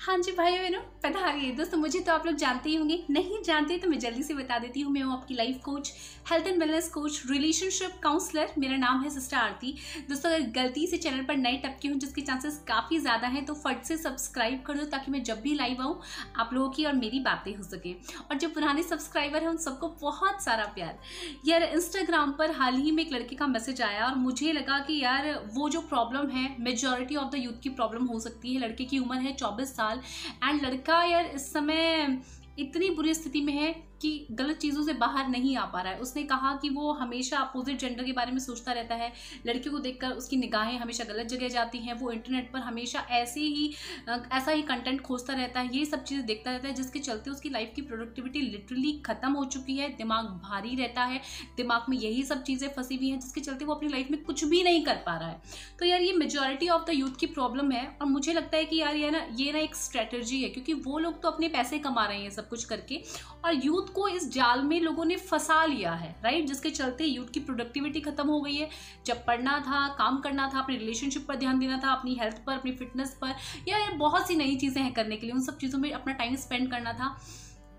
हाँ जी भाई बहनों पधार गए दोस्तों मुझे तो आप लोग जानते ही होंगे नहीं जानते तो मैं जल्दी से बता देती हूँ मैं हूँ आपकी life coach health and wellness coach relationship counsellor मेरा नाम है सिस्टर आरती दोस्तों अगर गलती से चैनल पर नए टपके हूँ जिसके चांसेस काफ़ी ज़्यादा हैं तो फट से सब्सक्राइब कर दो ताकि मैं जब भी लाइव आऊँ आप लोगों की और मेरी बातें हो सकें और जो पुराने सब्सक्राइबर हैं उन सबको बहुत सारा प्यार यार इंस्टाग्राम पर हाल ही में एक लड़के का मैसेज आया और मुझे लगा कि यार वो जो प्रॉब्लम है मेजोरिटी ऑफ द यूथ की प्रॉब्लम हो सकती है लड़के की उम्र है चौबीस साल साल एंड लड़का यार इस समय इतनी बुरी स्थिति में है कि गलत चीज़ों से बाहर नहीं आ पा रहा है उसने कहा कि वो हमेशा अपोजिट जेंडर के बारे में सोचता रहता है लड़कियों को देखकर उसकी निगाहें हमेशा गलत जगह जाती हैं वो इंटरनेट पर हमेशा ऐसे ही ऐसा ही कंटेंट खोजता रहता है ये सब चीज़ें देखता रहता है जिसके चलते उसकी लाइफ की प्रोडक्टिविटी लिटरली ख़त्म हो चुकी है दिमाग भारी रहता है दिमाग में यही सब चीज़ें फंसी हुई हैं जिसके चलते वो अपनी लाइफ में कुछ भी नहीं कर पा रहा है तो यार ये मेजोरिटी ऑफ द यूथ की प्रॉब्लम है और मुझे लगता है कि यार ये ना ये ना एक स्ट्रेटजी है क्योंकि वो लोग तो अपने पैसे कमा रहे हैं सब कुछ करके और यूथ यूथ को इस जाल में लोगों ने फंसा लिया है राइट जिसके चलते यूथ की प्रोडक्टिविटी खत्म हो गई है जब पढ़ना था काम करना था अपने रिलेशनशिप पर ध्यान देना था अपनी हेल्थ पर अपनी फिटनेस पर या बहुत सी नई चीज़ें हैं करने के लिए उन सब चीज़ों में अपना टाइम स्पेंड करना था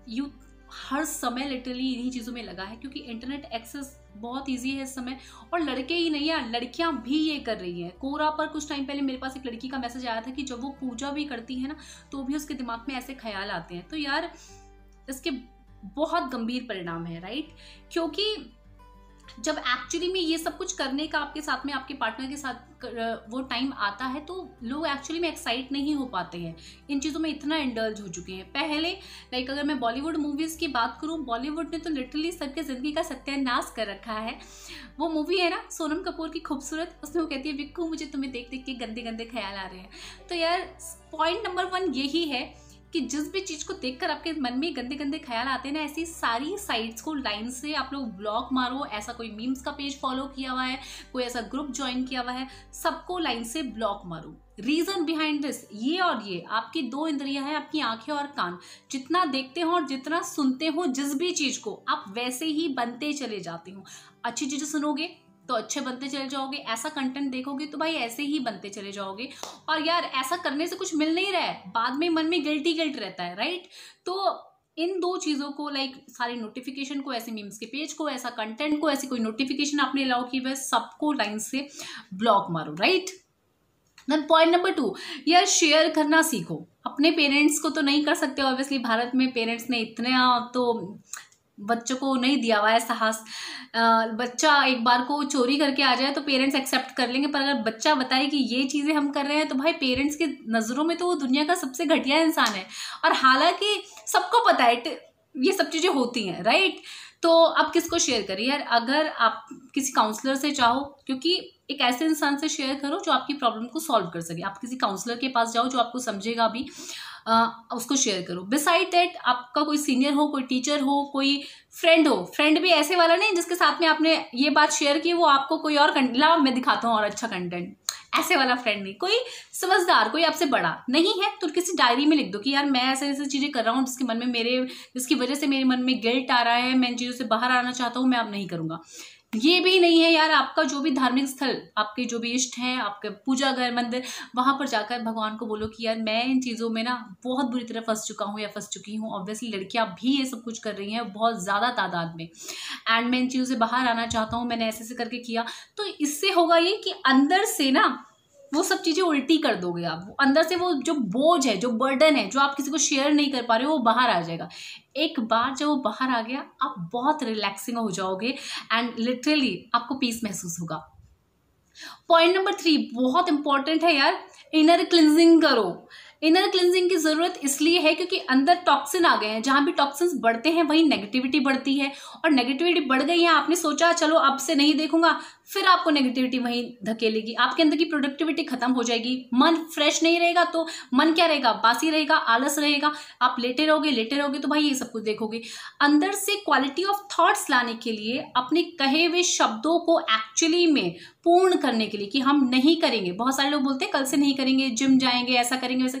यूथ हर समय लिटरली इन्हीं चीज़ों में लगा है क्योंकि इंटरनेट एक्सेस बहुत इजी है इस समय और लड़के ही नहीं यार लड़कियां भी ये कर रही हैं कोरा पर कुछ टाइम पहले मेरे पास एक लड़की का मैसेज आया था कि जब वो पूजा भी करती है ना तो भी उसके दिमाग में ऐसे ख्याल आते हैं तो यार इसके बहुत गंभीर परिणाम है राइट क्योंकि जब एक्चुअली में ये सब कुछ करने का आपके साथ में आपके पार्टनर के साथ वो टाइम आता है तो लोग एक्चुअली में एक्साइट नहीं हो पाते हैं इन चीज़ों में इतना इंडल्ज हो चुके हैं पहले लाइक अगर मैं बॉलीवुड मूवीज़ की बात करूँ बॉलीवुड ने तो लिटरली सबके ज़िंदगी का सत्यानाश कर रखा है वो मूवी है ना सोनम कपूर की खूबसूरत उसमें वो कहती है विक्कू मुझे तुम्हें देख देख के गंदे गंदे ख्याल आ रहे हैं तो यार पॉइंट नंबर वन यही है कि जिस भी चीज़ को देखकर आपके मन में गंदे गंदे ख्याल आते हैं ना ऐसी सारी साइट्स को लाइन से आप लोग ब्लॉक मारो ऐसा कोई मीम्स का पेज फॉलो किया हुआ है कोई ऐसा ग्रुप ज्वाइन किया हुआ है सबको लाइन से ब्लॉक मारो रीजन बिहाइंड दिस ये और ये आपकी दो इंद्रियां हैं आपकी आंखें और कान जितना देखते हो और जितना सुनते हो जिस भी चीज को आप वैसे ही बनते चले जाते हो अच्छी चीजें सुनोगे तो अच्छे बनते चले जाओगे ऐसा कंटेंट देखोगे तो भाई ऐसे ही बनते चले जाओगे और यार ऐसा करने से कुछ मिल नहीं रहा है बाद में मन में गिल्टी गिल्ट रहता है राइट तो इन दो चीज़ों को लाइक सारे नोटिफिकेशन को ऐसे मीम्स के पेज को ऐसा कंटेंट को ऐसी कोई नोटिफिकेशन आपने अलाउ की हुआ सबको लाइन से ब्लॉक मारो right then point number two यार शेयर करना सीखो अपने पेरेंट्स को तो नहीं कर सकते ऑब्वियसली भारत में पेरेंट्स ने इतना तो बच्चों को नहीं दिया हुआ है साहस बच्चा एक बार को चोरी करके आ जाए तो पेरेंट्स एक्सेप्ट कर लेंगे पर अगर बच्चा बताए कि ये चीज़ें हम कर रहे हैं तो भाई पेरेंट्स की नज़रों में तो वो दुनिया का सबसे घटिया इंसान है और हालांकि सबको पता है ये सब चीज़ें होती हैं राइट तो आप किसको शेयर करिए यार अगर आप किसी काउंसलर से चाहो क्योंकि एक ऐसे इंसान से शेयर करो जो आपकी प्रॉब्लम को सॉल्व कर सके आप किसी काउंसलर के पास जाओ जो आपको समझेगा भी आ, उसको शेयर करो बिसाइड दैट आपका कोई सीनियर हो कोई टीचर हो कोई फ्रेंड हो फ्रेंड भी ऐसे वाला नहीं जिसके साथ में आपने ये बात शेयर की वो आपको कोई और ला मैं दिखाता हूँ और अच्छा कंटेंट ऐसे वाला फ्रेंड नहीं कोई समझदार कोई आपसे बड़ा नहीं है तो किसी डायरी में लिख दो कि यार मैं ऐसे ऐसी चीज़ें कर रहा हूँ जिसके मन में मेरे जिसकी वजह से मेरे मन में गिल्ट आ रहा है मैं इन चीज़ों से बाहर आना चाहता हूँ मैं अब नहीं करूँगा ये भी नहीं है यार आपका जो भी धार्मिक स्थल आपके जो भी इष्ट हैं आपके पूजा घर मंदिर वहाँ पर जाकर भगवान को बोलो कि यार मैं इन चीज़ों में ना बहुत बुरी तरह फंस चुका हूँ या फंस चुकी हूँ ऑब्वियसली लड़कियाँ भी ये सब कुछ कर रही हैं बहुत ज़्यादा तादाद में एंड मैं इन चीज़ों से बाहर आना चाहता हूँ मैंने ऐसे ऐसे करके किया तो इससे होगा ये कि अंदर से ना वो सब चीज़ें उल्टी कर दोगे आप अंदर से वो जो बोझ है जो बर्डन है जो आप किसी को शेयर नहीं कर पा रहे हो वो बाहर आ जाएगा एक बार जब वो बाहर आ गया आप बहुत रिलैक्सिंग हो जाओगे एंड लिटरली आपको पीस महसूस होगा पॉइंट नंबर थ्री बहुत इंपॉर्टेंट है यार इनर क्लिनजिंग करो इनर क्लिनजिंग की जरूरत इसलिए है क्योंकि अंदर टॉक्सिन आ गए हैं जहां भी टॉक्सिन बढ़ते हैं वहीं नेगेटिविटी बढ़ती है और नेगेटिविटी बढ़ गई है आपने सोचा चलो अब से नहीं देखूंगा फिर आपको नेगेटिविटी वहीं धकेलेगी आपके अंदर की प्रोडक्टिविटी खत्म हो जाएगी मन फ्रेश नहीं रहेगा तो मन क्या रहेगा बासी रहेगा आलस रहेगा आप लेटे रहोगे लेटे रहोगे तो भाई ये सब कुछ देखोगे अंदर से क्वालिटी ऑफ थॉट्स लाने के लिए अपने कहे हुए शब्दों को एक्चुअली में पूर्ण करने के लिए कि हम नहीं करेंगे बहुत सारे लोग बोलते हैं कल से नहीं करेंगे जिम जाएंगे ऐसा करेंगे वैसे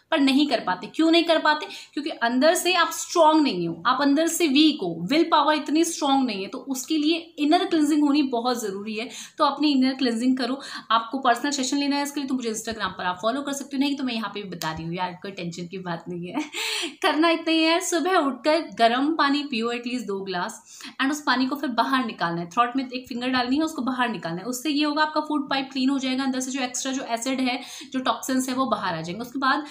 पर नहीं कर पाते क्यों नहीं कर पाते क्योंकि अंदर से आप स्ट्रांग नहीं हो आप अंदर से वीक हो विल पावर इतनी स्ट्रांग नहीं है तो उसके लिए इनर क्लिनजिंग होनी बहुत ज़रूरी है तो अपनी इनर क्लिनजिंग करो आपको पर्सनल सेशन लेना है इसके लिए तो मुझे इंस्टाग्राम पर आप फॉलो कर सकते हो नहीं तो मैं यहाँ पे भी बता रही हूँ यार कोई टेंशन की बात नहीं है करना इतना ही है सुबह उठकर गर्म पानी पियो एटलीस्ट दो ग्लास एंड उस पानी को फिर बाहर निकालना है थ्रॉट में एक फिंगर डालनी है उसको बाहर निकालना है उससे ये होगा आपका फूड पाइप क्लीन हो जाएगा अंदर से जो एक्स्ट्रा जो एसिड है जो टॉक्सिन्स है वो बाहर आ जाएंगे उसके बाद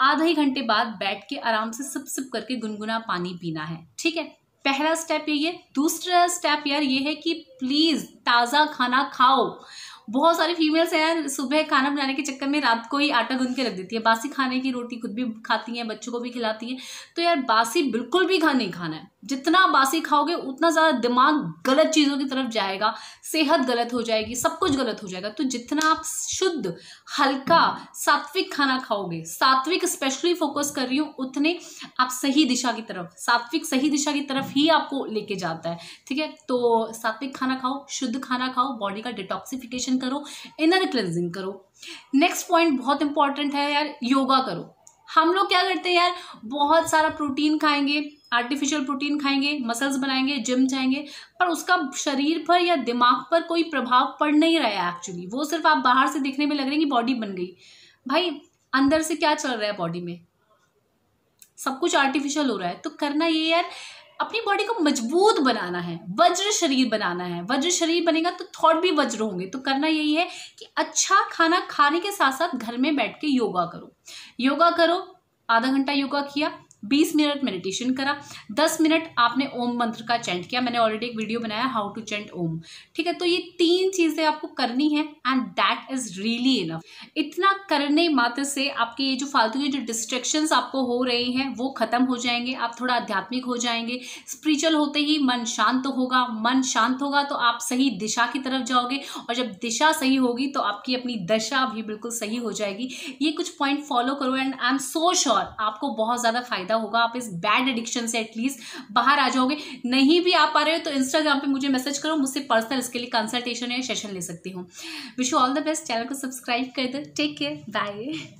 आधा ही घंटे बाद बैठ के आराम से सिप सिप करके गुनगुना पानी पीना है ठीक है पहला स्टेप यही है दूसरा स्टेप यार ये है कि प्लीज़ ताज़ा खाना खाओ बहुत सारी फीमेल्स हैं यार सुबह खाना बनाने के चक्कर में रात को ही आटा गूंद के रख देती है बासी खाने की रोटी खुद भी खाती हैं बच्चों को भी खिलाती हैं तो यार बासी बिल्कुल भी खा नहीं खाना है जितना बासी खाओगे उतना ज़्यादा दिमाग गलत चीज़ों की तरफ जाएगा सेहत गलत हो जाएगी सब कुछ गलत हो जाएगा तो जितना आप शुद्ध हल्का सात्विक खाना खाओगे सात्विक स्पेशली फोकस कर रही हूँ उतने आप सही दिशा की तरफ सात्विक सही दिशा की तरफ ही आपको लेके जाता है ठीक है तो सात्विक खाना खाओ शुद्ध खाना खाओ बॉडी का डिटॉक्सिफिकेशन करो इनर क्लेंजिंग करो नेक्स्ट पॉइंट बहुत इंपॉर्टेंट है यार योगा करो हम लोग क्या करते हैं यार बहुत सारा प्रोटीन खाएंगे आर्टिफिशियल प्रोटीन खाएंगे मसल्स बनाएंगे जिम जाएंगे पर उसका शरीर पर या दिमाग पर कोई प्रभाव पड़ नहीं रहा है एक्चुअली वो सिर्फ आप बाहर से देखने में लग रहे हैं कि बॉडी बन गई भाई अंदर से क्या चल रहा है बॉडी में सब कुछ आर्टिफिशियल हो रहा है तो करना ये यार अपनी बॉडी को मजबूत बनाना है वज्र शरीर बनाना है वज्र शरीर बनेगा तो थॉट भी वज्र होंगे तो करना यही है कि अच्छा खाना खाने के साथ साथ घर में बैठ के योगा करो योगा करो आधा घंटा योगा किया बीस मिनट मेडिटेशन करा दस मिनट आपने ओम मंत्र का चेंट किया मैंने ऑलरेडी एक वीडियो बनाया हाउ टू चेंट ओम ठीक है तो ये तीन चीज़ें आपको करनी है and that is really enough इतना करने मात्र से आपके ये जो फालतू के जो डिस्ट्रेक्शन आपको हो रहे हैं वो खत्म हो जाएंगे आप थोड़ा आध्यात्मिक हो जाएंगे स्पिरिचुअल होते ही मन शांत होगा मन शांत होगा तो आप सही दिशा की तरफ जाओगे और जब दिशा सही होगी तो आपकी अपनी दशा भी बिल्कुल सही हो जाएगी ये कुछ पॉइंट फॉलो करो and I am so sure आपको बहुत ज़्यादा फायदा फायदा होगा आप इस बैड एडिक्शन से एटलीस्ट बाहर आ जाओगे नहीं भी आ पा रहे हो तो इंस्टाग्राम पे मुझे मैसेज करो मुझसे पर्सनल इसके लिए कंसल्टेशन या सेशन ले सकती हूँ wish you all the best channel को सब्सक्राइब कर दो टेक केयर बाय